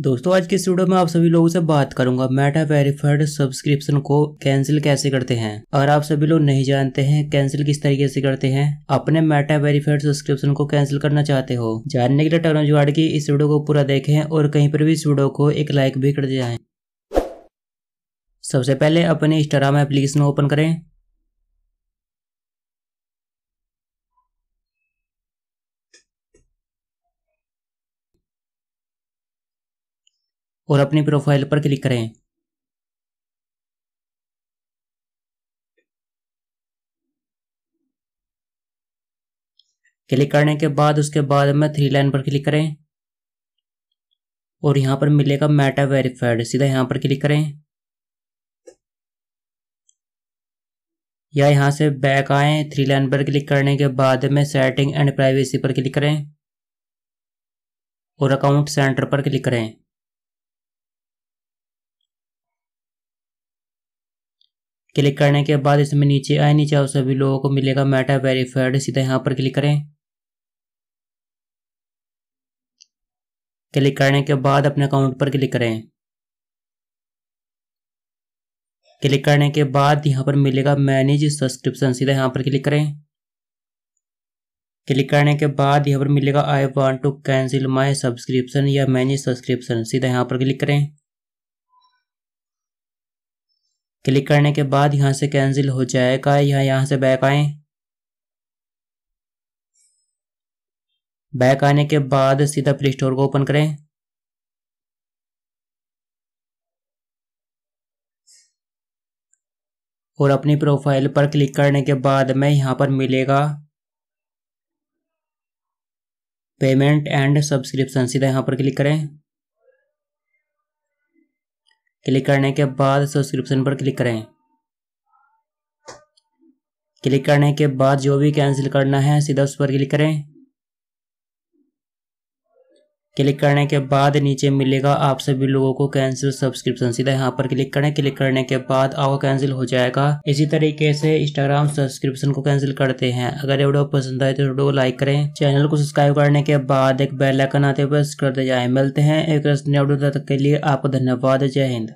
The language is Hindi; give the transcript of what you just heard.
दोस्तों आज के इस वीडियो में आप सभी लोगों से बात करूंगा मेटा वेरीफाइड सब्सक्रिप्शन को कैंसिल कैसे करते हैं अगर आप सभी लोग नहीं जानते हैं कैंसिल किस तरीके से करते हैं अपने मेटा वेरीफाइड सब्सक्रिप्शन को कैंसिल करना चाहते हो जानने के लिए टेक्नोलॉजी वार्ड की इस वीडियो को पूरा देखें और कहीं पर भी इस वीडियो को एक लाइक भी कर दिया सबसे पहले अपने इंस्टाग्राम एप्लीकेशन ओपन करें और अपनी प्रोफाइल पर क्लिक करें क्लिक करने के बाद उसके बाद में थ्री लाइन पर क्लिक करें और यहां पर मिलेगा मेटा वेरीफाइड सीधा यहां पर क्लिक करें या यहां से बैक आए थ्री लाइन पर क्लिक करने के बाद में सेटिंग एंड प्राइवेसी पर क्लिक करें और अकाउंट सेंटर पर क्लिक करें क्लिक करने के बाद इसमें नीचे आए नीचे आप सभी लोगों को मिलेगा मेटा वेरीफाइड सीधा यहाँ पर क्लिक करें क्लिक करने के बाद अपने अकाउंट पर क्लिक करें क्लिक करने के बाद यहाँ पर मिलेगा मैनेज सब्सक्रिप्शन सीधा यहाँ पर क्लिक करें क्लिक करने के बाद यहाँ पर मिलेगा I want to cancel my subscription या मैनेज सब्सक्रिप्शन सीधा यहाँ पर क्लिक करें क्लिक करने के बाद यहाँ से कैंसिल हो जाएगा या यहाँ से बैक आए बैक आने के बाद सीधा प्ले स्टोर को ओपन करें और अपनी प्रोफाइल पर क्लिक करने के बाद में यहाँ पर मिलेगा पेमेंट एंड सब्सक्रिप्शन सीधा यहाँ पर क्लिक करें क्लिक करने के बाद सब्सक्रिप्शन पर क्लिक करें क्लिक करने के बाद जो भी कैंसिल करना है सीधा उस पर क्लिक करें क्लिक करने के बाद नीचे मिलेगा आप सभी लोगों को कैंसिल सब्सक्रिप्शन सीधा यहाँ पर क्लिक करें क्लिक करने के बाद आओ कैंसिल हो जाएगा इसी तरीके से इंस्टाग्राम सब्सक्रिप्शन को कैंसिल करते हैं अगर ये वीडियो पसंद आए तो वीडियो को लाइक करें चैनल को सब्सक्राइब करने के बाद एक बेलाइकन आते प्रेस करते जाए मिलते हैं एक नए वीडियो तक के लिए आपको धन्यवाद जय हिंद